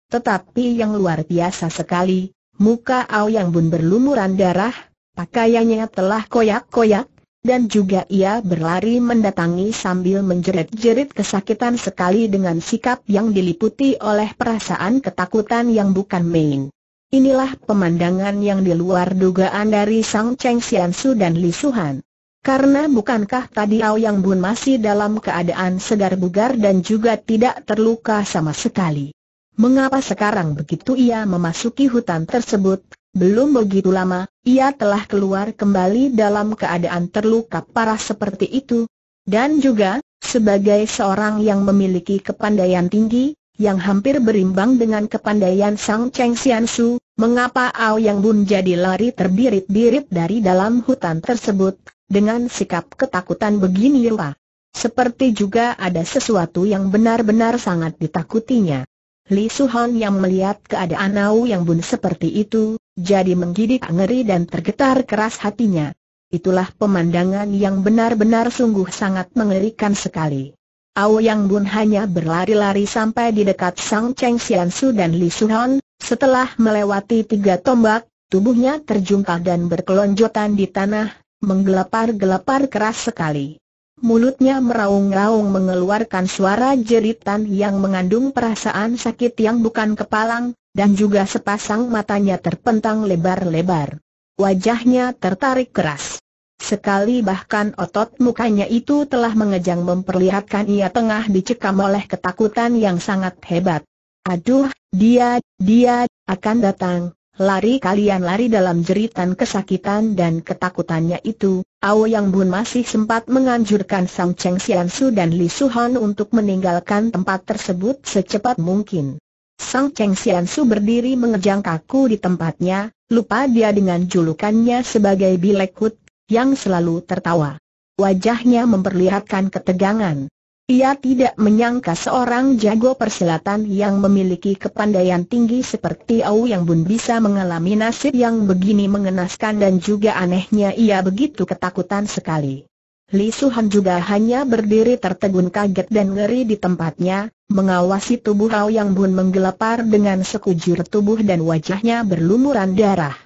Tetapi yang luar biasa sekali, muka Yang Bun berlumuran darah, pakaiannya telah koyak-koyak, dan juga ia berlari mendatangi sambil menjerit-jerit kesakitan sekali dengan sikap yang diliputi oleh perasaan ketakutan yang bukan main. Inilah pemandangan yang di luar dugaan dari Sang Cheng Xiansu dan Li Suhan. Karena bukankah tadi Ao Yang Bun masih dalam keadaan segar bugar dan juga tidak terluka sama sekali. Mengapa sekarang begitu ia memasuki hutan tersebut, belum begitu lama, ia telah keluar kembali dalam keadaan terluka parah seperti itu. Dan juga, sebagai seorang yang memiliki kepandaian tinggi, yang hampir berimbang dengan kepandaian Sang Cheng Xian Su, mengapa Ao Yang Bun jadi lari terbirit-birit dari dalam hutan tersebut, dengan sikap ketakutan begini lah. Seperti juga ada sesuatu yang benar-benar sangat ditakutinya. Li Suhan yang melihat keadaan Ao Yang Bun seperti itu, jadi menggidik ngeri dan tergetar keras hatinya. Itulah pemandangan yang benar-benar sungguh sangat mengerikan sekali. Aoyang Bun hanya berlari-lari sampai di dekat Sang Cheng Sian Su dan Li Suhon, setelah melewati tiga tombak, tubuhnya terjungkal dan berkelonjotan di tanah, menggelapar-gelapar keras sekali. Mulutnya meraung-raung mengeluarkan suara jeritan yang mengandung perasaan sakit yang bukan kepalang, dan juga sepasang matanya terpentang lebar-lebar. Wajahnya tertarik keras. Sekali bahkan otot mukanya itu telah mengejang memperlihatkan ia tengah dicekam oleh ketakutan yang sangat hebat. Aduh, dia, dia, akan datang. Lari kalian lari dalam jeritan kesakitan dan ketakutannya itu, Ao Yang Bun masih sempat menganjurkan Sang Cheng Sian Su dan Li Suhan untuk meninggalkan tempat tersebut secepat mungkin. Sang Cheng Sian Su berdiri mengejang kaku di tempatnya, lupa dia dengan julukannya sebagai Bilek Hut yang selalu tertawa. Wajahnya memperlihatkan ketegangan. Ia tidak menyangka seorang jago persilatan yang memiliki kepandaian tinggi seperti Au Yang Bun bisa mengalami nasib yang begini mengenaskan dan juga anehnya ia begitu ketakutan sekali. Li Suhan juga hanya berdiri tertegun kaget dan ngeri di tempatnya, mengawasi tubuh Au Yang Bun menggelepar dengan sekujur tubuh dan wajahnya berlumuran darah.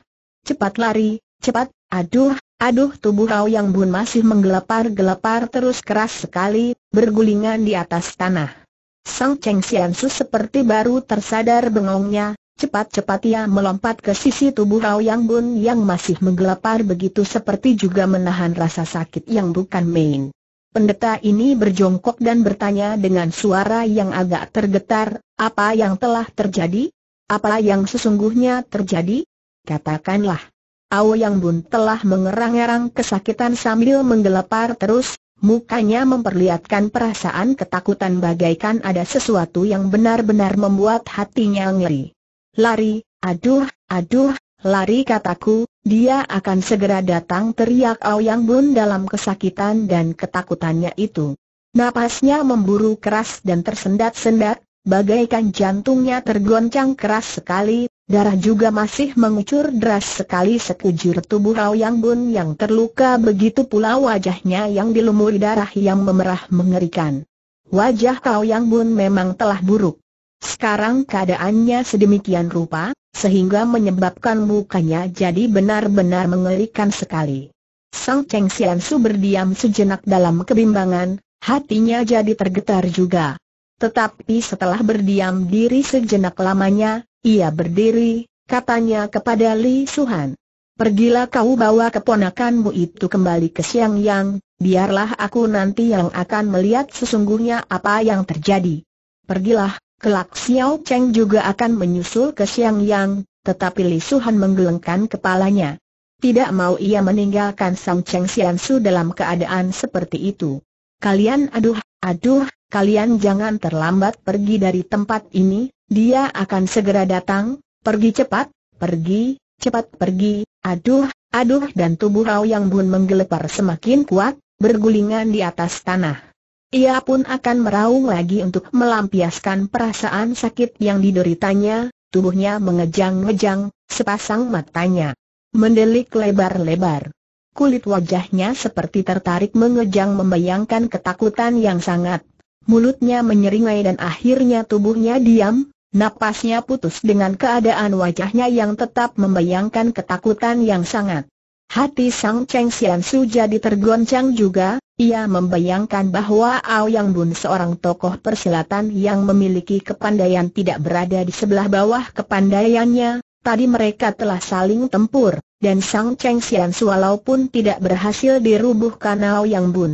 Cepat lari, cepat, aduh, Aduh tubuh Yang Bun masih menggelepar-gelepar terus keras sekali, bergulingan di atas tanah. Sang Cheng Sian Su seperti baru tersadar bengongnya, cepat-cepat ia melompat ke sisi tubuh Yang Bun yang masih menggelepar begitu seperti juga menahan rasa sakit yang bukan main. Pendeta ini berjongkok dan bertanya dengan suara yang agak tergetar, apa yang telah terjadi? Apa yang sesungguhnya terjadi? Katakanlah. Yang Bun telah mengerang-erang kesakitan sambil menggelepar terus, mukanya memperlihatkan perasaan ketakutan bagaikan ada sesuatu yang benar-benar membuat hatinya ngeri. Lari, aduh, aduh, lari kataku, dia akan segera datang teriak Yang Bun dalam kesakitan dan ketakutannya itu. Napasnya memburu keras dan tersendat-sendat, bagaikan jantungnya tergoncang keras sekali, Darah juga masih mengucur deras sekali sekujur tubuh Yang Bun yang terluka begitu pula wajahnya yang dilumuri darah yang memerah mengerikan. Wajah Yang Bun memang telah buruk. Sekarang keadaannya sedemikian rupa, sehingga menyebabkan mukanya jadi benar-benar mengerikan sekali. Sang Cheng Sian Su berdiam sejenak dalam kebimbangan, hatinya jadi tergetar juga. Tetapi setelah berdiam diri sejenak lamanya, ia berdiri, katanya kepada Li Suhan. Pergilah kau bawa keponakanmu itu kembali ke Siang Yang, biarlah aku nanti yang akan melihat sesungguhnya apa yang terjadi. Pergilah, kelak Xiao Cheng juga akan menyusul ke Siang Yang, tetapi Li Suhan menggelengkan kepalanya. Tidak mau ia meninggalkan Sang Cheng Xian Su dalam keadaan seperti itu. Kalian aduh, aduh, kalian jangan terlambat pergi dari tempat ini, dia akan segera datang, pergi cepat, pergi, cepat pergi, aduh, aduh dan tubuh Rao Yang Bun menggelepar semakin kuat, bergulingan di atas tanah. Ia pun akan meraung lagi untuk melampiaskan perasaan sakit yang dideritanya, tubuhnya mengejang-ngejang, sepasang matanya mendelik lebar-lebar. Kulit wajahnya seperti tertarik mengejang membayangkan ketakutan yang sangat. Mulutnya menyeringai dan akhirnya tubuhnya diam, Napasnya putus dengan keadaan wajahnya yang tetap membayangkan ketakutan yang sangat. Hati Sang Cheng Xian Su jadi tergoncang juga, ia membayangkan bahwa Ao Yang Bun seorang tokoh persilatan yang memiliki kepandaian tidak berada di sebelah bawah kepandaiannya, tadi mereka telah saling tempur, dan Sang Cheng Xian Su walaupun tidak berhasil dirubuhkan Ao Yang Bun.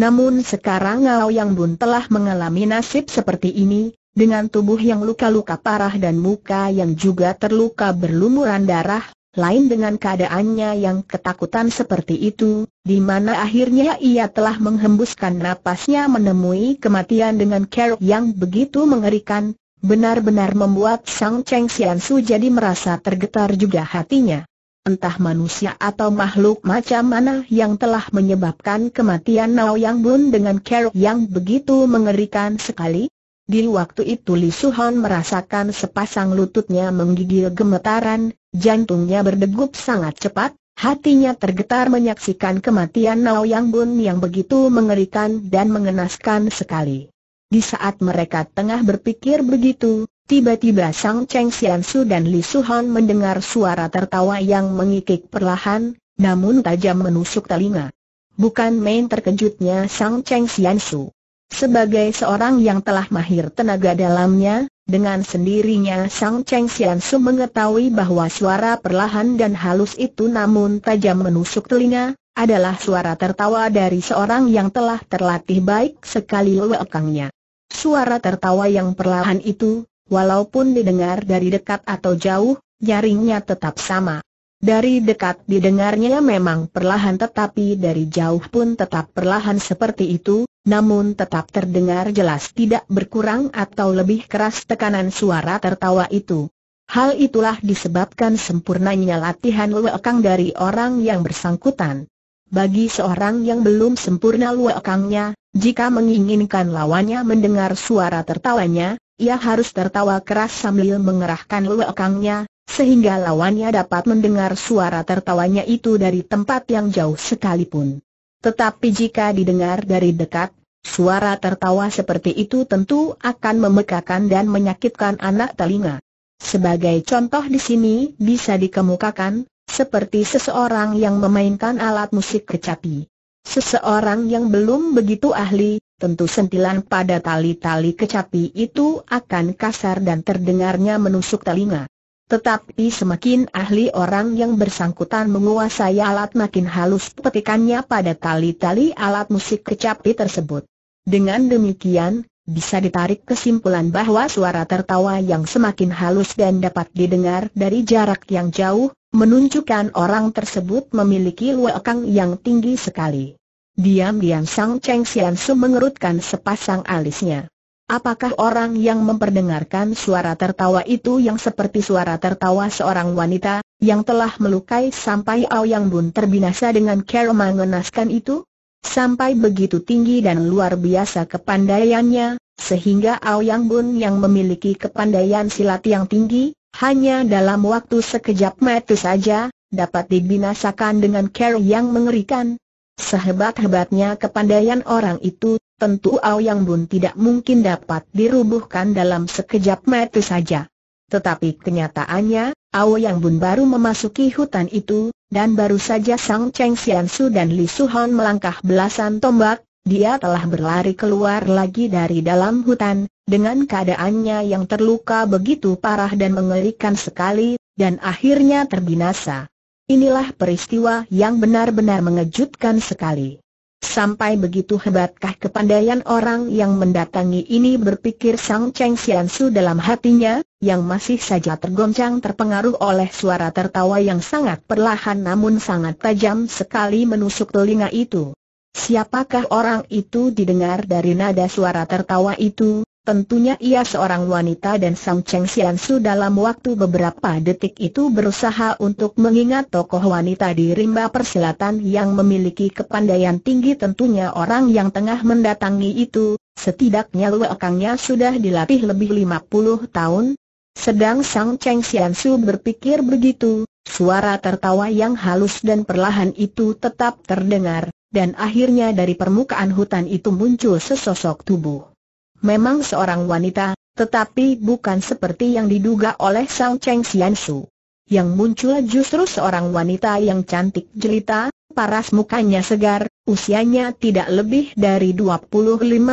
Namun sekarang Ao Yang Bun telah mengalami nasib seperti ini, dengan tubuh yang luka-luka parah dan muka yang juga terluka berlumuran darah, lain dengan keadaannya yang ketakutan seperti itu, di mana akhirnya ia telah menghembuskan napasnya menemui kematian dengan kerok yang begitu mengerikan, benar-benar membuat Sang Cheng Xian Su jadi merasa tergetar juga hatinya. Entah manusia atau makhluk macam mana yang telah menyebabkan kematian Nao Yang Bun dengan kerok yang begitu mengerikan sekali, di waktu itu Li Suhan merasakan sepasang lututnya menggigil gemetaran, jantungnya berdegup sangat cepat, hatinya tergetar menyaksikan kematian Nao Yang Bun yang begitu mengerikan dan mengenaskan sekali. Di saat mereka tengah berpikir begitu, tiba-tiba Sang Cheng Xiansu dan Li Suhan mendengar suara tertawa yang mengikik perlahan, namun tajam menusuk telinga. Bukan main terkejutnya Sang Cheng Xiansu. Sebagai seorang yang telah mahir tenaga dalamnya, dengan sendirinya Sang Cheng Xian Su mengetahui bahwa suara perlahan dan halus itu namun tajam menusuk telinga, adalah suara tertawa dari seorang yang telah terlatih baik sekali lewekangnya. Suara tertawa yang perlahan itu, walaupun didengar dari dekat atau jauh, nyaringnya tetap sama. Dari dekat didengarnya memang perlahan tetapi dari jauh pun tetap perlahan seperti itu, namun tetap terdengar jelas tidak berkurang atau lebih keras tekanan suara tertawa itu. Hal itulah disebabkan sempurnanya latihan luekang dari orang yang bersangkutan. Bagi seorang yang belum sempurna luekangnya, jika menginginkan lawannya mendengar suara tertawanya, ia harus tertawa keras sambil mengerahkan luekangnya, sehingga lawannya dapat mendengar suara tertawanya itu dari tempat yang jauh sekalipun. Tetapi jika didengar dari dekat, suara tertawa seperti itu tentu akan memekakan dan menyakitkan anak telinga. Sebagai contoh di sini bisa dikemukakan, seperti seseorang yang memainkan alat musik kecapi. Seseorang yang belum begitu ahli, tentu sentilan pada tali-tali kecapi itu akan kasar dan terdengarnya menusuk telinga. Tetapi semakin ahli orang yang bersangkutan menguasai alat makin halus petikannya pada tali-tali alat musik kecapi tersebut. Dengan demikian, bisa ditarik kesimpulan bahwa suara tertawa yang semakin halus dan dapat didengar dari jarak yang jauh, menunjukkan orang tersebut memiliki luakang yang tinggi sekali. Diam-diam Sang Cheng Sian Su mengerutkan sepasang alisnya. Apakah orang yang memperdengarkan suara tertawa itu yang seperti suara tertawa seorang wanita, yang telah melukai sampai Aoyang Bun terbinasa dengan cara mengenaskan itu? Sampai begitu tinggi dan luar biasa kepandaiannya, sehingga Aoyang Bun yang memiliki kepandaian silat yang tinggi, hanya dalam waktu sekejap mata saja, dapat dibinasakan dengan cara yang mengerikan. Sehebat-hebatnya kepandaian orang itu, tentu Ao Yang Bun tidak mungkin dapat dirubuhkan dalam sekejap mata saja. Tetapi kenyataannya, Ao Yang Bun baru memasuki hutan itu, dan baru saja Sang Cheng Su dan Li Su Han melangkah belasan tombak, dia telah berlari keluar lagi dari dalam hutan, dengan keadaannya yang terluka begitu parah dan mengerikan sekali, dan akhirnya terbinasa. Inilah peristiwa yang benar-benar mengejutkan sekali. Sampai begitu hebatkah kepandaian orang yang mendatangi ini berpikir Sang Cheng Sian Su dalam hatinya, yang masih saja tergoncang terpengaruh oleh suara tertawa yang sangat perlahan namun sangat tajam sekali menusuk telinga itu. Siapakah orang itu didengar dari nada suara tertawa itu, Tentunya ia seorang wanita dan Sang Cheng Xian Su dalam waktu beberapa detik itu berusaha untuk mengingat tokoh wanita di rimba persilatan yang memiliki kepandaian tinggi tentunya orang yang tengah mendatangi itu, setidaknya luakangnya sudah dilatih lebih 50 tahun. Sedang Sang Cheng Xian Su berpikir begitu, suara tertawa yang halus dan perlahan itu tetap terdengar, dan akhirnya dari permukaan hutan itu muncul sesosok tubuh memang seorang wanita, tetapi bukan seperti yang diduga oleh Sang Cheng Xian Su. Yang muncul justru seorang wanita yang cantik jelita, paras mukanya segar, usianya tidak lebih dari 25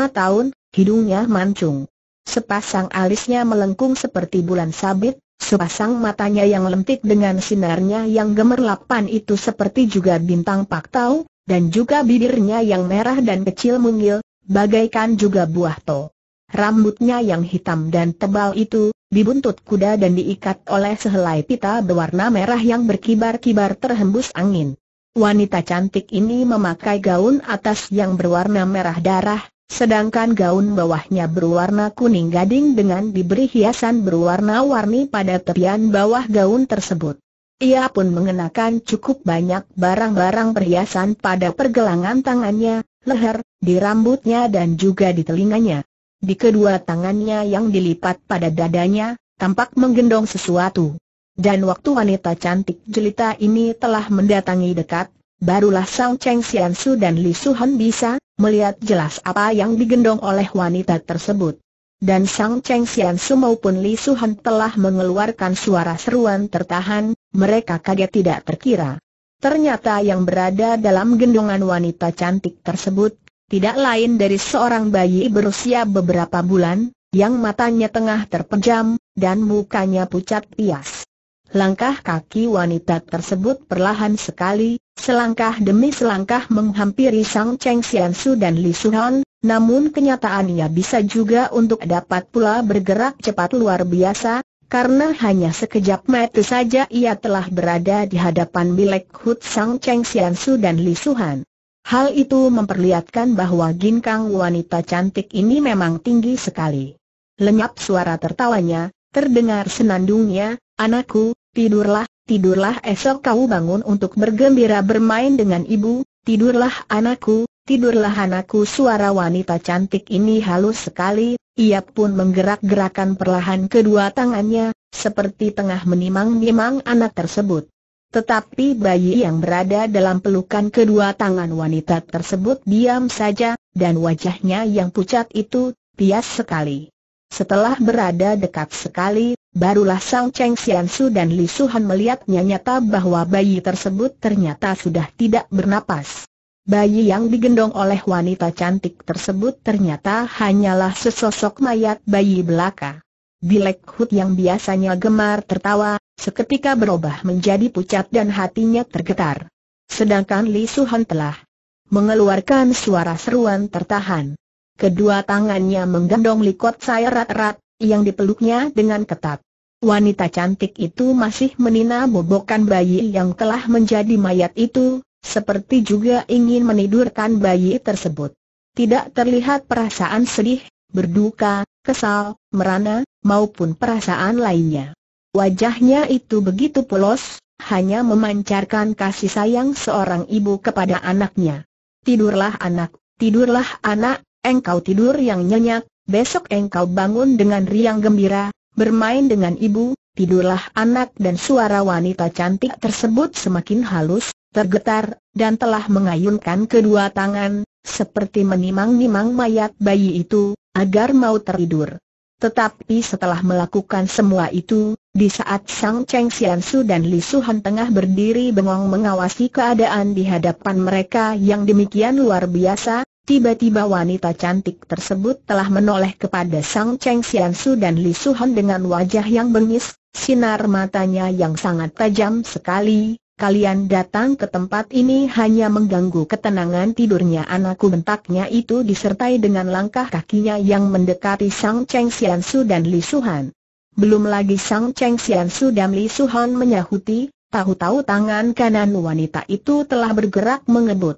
tahun, hidungnya mancung. Sepasang alisnya melengkung seperti bulan sabit, sepasang matanya yang lentik dengan sinarnya yang gemerlapan itu seperti juga bintang paktau, dan juga bibirnya yang merah dan kecil mungil, bagaikan juga buah to. Rambutnya yang hitam dan tebal itu, dibuntut kuda dan diikat oleh sehelai pita berwarna merah yang berkibar-kibar terhembus angin. Wanita cantik ini memakai gaun atas yang berwarna merah darah, sedangkan gaun bawahnya berwarna kuning gading dengan diberi hiasan berwarna-warni pada tepian bawah gaun tersebut. Ia pun mengenakan cukup banyak barang-barang perhiasan pada pergelangan tangannya, leher, di rambutnya dan juga di telinganya. Di kedua tangannya yang dilipat pada dadanya, tampak menggendong sesuatu. Dan waktu wanita cantik jelita ini telah mendatangi dekat, barulah Sang Cheng Sian Su dan Li Han bisa melihat jelas apa yang digendong oleh wanita tersebut. Dan Sang Cheng Sian Su maupun Li Han telah mengeluarkan suara seruan tertahan, mereka kaget tidak terkira. Ternyata yang berada dalam gendongan wanita cantik tersebut tidak lain dari seorang bayi berusia beberapa bulan, yang matanya tengah terpejam, dan mukanya pucat pias. Langkah kaki wanita tersebut perlahan sekali, selangkah demi selangkah menghampiri Sang Cheng Su dan Li Suhan, namun kenyataannya bisa juga untuk dapat pula bergerak cepat luar biasa, karena hanya sekejap mata saja ia telah berada di hadapan milik Hut Sang Cheng Su dan Li Suhan. Hal itu memperlihatkan bahwa ginkang wanita cantik ini memang tinggi sekali. Lenyap suara tertawanya, terdengar senandungnya, anakku, tidurlah, tidurlah esok kau bangun untuk bergembira bermain dengan ibu, tidurlah anakku, tidurlah anakku suara wanita cantik ini halus sekali, ia pun menggerak-gerakan perlahan kedua tangannya, seperti tengah menimang-nimang anak tersebut. Tetapi bayi yang berada dalam pelukan kedua tangan wanita tersebut diam saja, dan wajahnya yang pucat itu, pias sekali. Setelah berada dekat sekali, barulah Sang Cheng Xiansu dan Li Suhan melihatnya nyata bahwa bayi tersebut ternyata sudah tidak bernapas. Bayi yang digendong oleh wanita cantik tersebut ternyata hanyalah sesosok mayat bayi belaka. Bilek Hut yang biasanya gemar tertawa, seketika berubah menjadi pucat dan hatinya tergetar. Sedangkan Li Suhan telah mengeluarkan suara seruan tertahan. Kedua tangannya menggendong likot saya rat-rat, yang dipeluknya dengan ketat. Wanita cantik itu masih menina bobokan bayi yang telah menjadi mayat itu, seperti juga ingin menidurkan bayi tersebut. Tidak terlihat perasaan sedih, berduka, kesal, merana, maupun perasaan lainnya. Wajahnya itu begitu polos, hanya memancarkan kasih sayang seorang ibu kepada anaknya. Tidurlah anak, tidurlah anak, engkau tidur yang nyenyak, besok engkau bangun dengan riang gembira, bermain dengan ibu, tidurlah anak dan suara wanita cantik tersebut semakin halus, tergetar, dan telah mengayunkan kedua tangan, seperti menimang-nimang mayat bayi itu, agar mau tertidur. Tetapi setelah melakukan semua itu, di saat Sang Cheng Xiansu dan Li Suhan tengah berdiri bengong mengawasi keadaan di hadapan mereka yang demikian luar biasa, tiba-tiba wanita cantik tersebut telah menoleh kepada Sang Cheng Xiansu dan Li Suhan dengan wajah yang bengis, sinar matanya yang sangat tajam sekali. Kalian datang ke tempat ini hanya mengganggu ketenangan tidurnya anakku bentaknya itu disertai dengan langkah kakinya yang mendekati Sang Cheng Xiansu dan Li Suhan. Belum lagi Sang Cheng Xian Su dan Li Han menyahuti, tahu-tahu tangan kanan wanita itu telah bergerak mengebut.